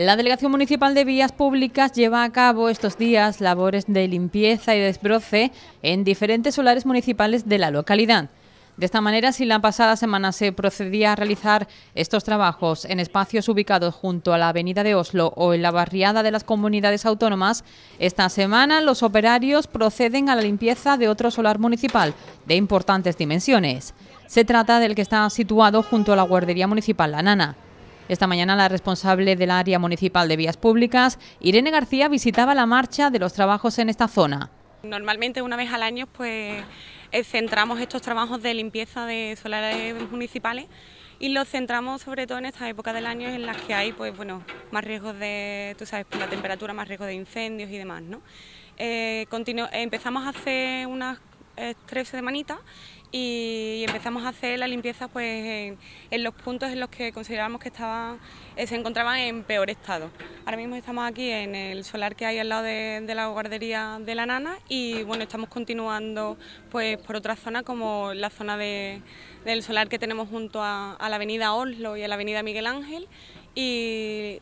La Delegación Municipal de Vías Públicas lleva a cabo estos días labores de limpieza y desbroce en diferentes solares municipales de la localidad. De esta manera, si la pasada semana se procedía a realizar estos trabajos en espacios ubicados junto a la Avenida de Oslo o en la barriada de las comunidades autónomas, esta semana los operarios proceden a la limpieza de otro solar municipal de importantes dimensiones. Se trata del que está situado junto a la guardería municipal La Nana. Esta mañana la responsable del área municipal de vías públicas, Irene García, visitaba la marcha de los trabajos en esta zona. Normalmente una vez al año pues eh, centramos estos trabajos de limpieza de solares municipales y los centramos sobre todo en esta época del año en las que hay pues bueno más riesgos de tú sabes por la temperatura más riesgo de incendios y demás no eh, empezamos hace unas de eh, manita... y empezamos a hacer la limpieza pues en, los puntos en los que considerábamos que estaban, eh, se encontraban en peor estado. Ahora mismo estamos aquí en el solar que hay al lado de, la guardería de la nana y bueno estamos continuando pues por otra zona como la zona de, del solar que tenemos junto a, a la avenida Oslo y a la avenida Miguel Ángel y,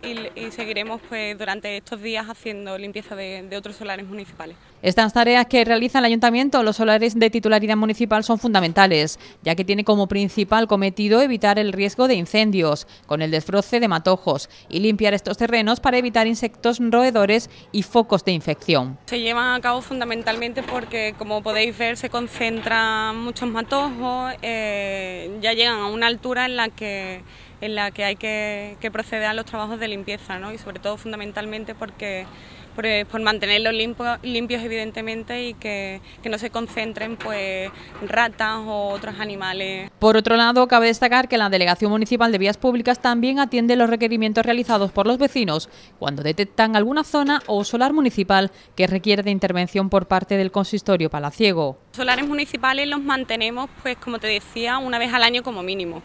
seguiremos pues, durante estos días haciendo limpieza de, otros solares municipales. Estas tareas que realiza el ayuntamiento, los solares de titularidad municipal son fundamentales, ya que tiene como principal cometido evitar el riesgo de incendios con el desbroce de matojos y limpiar estos terrenos para evitar insectos roedores y focos de infección. Se llevan a cabo fundamentalmente porque, como podéis ver, se concentran muchos matojos, eh, ya llegan a una altura en la que en la que hay que, proceder a los trabajos de limpieza, y sobre todo fundamentalmente porque por eh, mantenerlos limpios, evidentemente y que, no se concentren pues ratas o otros animales. Por otro lado, cabe destacar que la Delegación Municipal de Vías Públicas también atiende los requerimientos realizados por los vecinos cuando detectan alguna zona o solar municipal que requiere de intervención por parte del consistorio palaciego. Los solares municipales los mantenemos pues como te decía una vez al año como mínimo.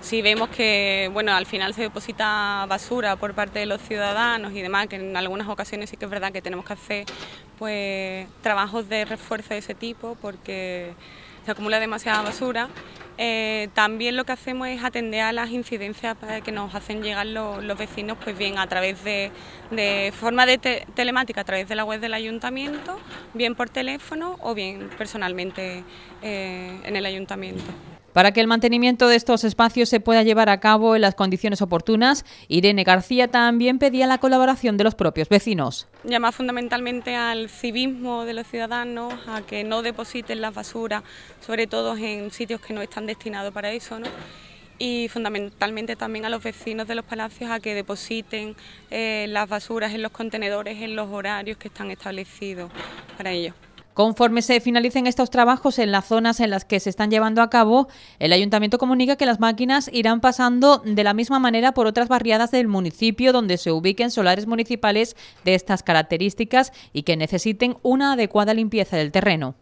Si vemos que bueno, al final se deposita basura por parte de los ciudadanos y demás, que en algunas ocasiones sí que es verdad que tenemos que hacer pues, trabajos de refuerzo de ese tipo porque se acumula demasiada basura. Eh, también lo que hacemos es atender a las incidencias que nos hacen llegar los, vecinos, pues bien a través de, forma de telemática, a través de la web del ayuntamiento, bien por teléfono o bien personalmente eh, en el ayuntamiento. Para que el mantenimiento de estos espacios se pueda llevar a cabo en las condiciones oportunas, Irene García también pedía la colaboración de los propios vecinos. Llama fundamentalmente al civismo de los ciudadanos, a que no depositen las basuras, sobre todo en sitios que no están destinados para eso, y fundamentalmente también a los vecinos de los palacios a que depositen eh, las basuras en los contenedores en los horarios que están establecidos para ellos. Conforme se finalicen estos trabajos en las zonas en las que se están llevando a cabo, el ayuntamiento comunica que las máquinas irán pasando de la misma manera por otras barriadas del municipio donde se ubiquen solares municipales de estas características y que necesiten una adecuada limpieza del terreno.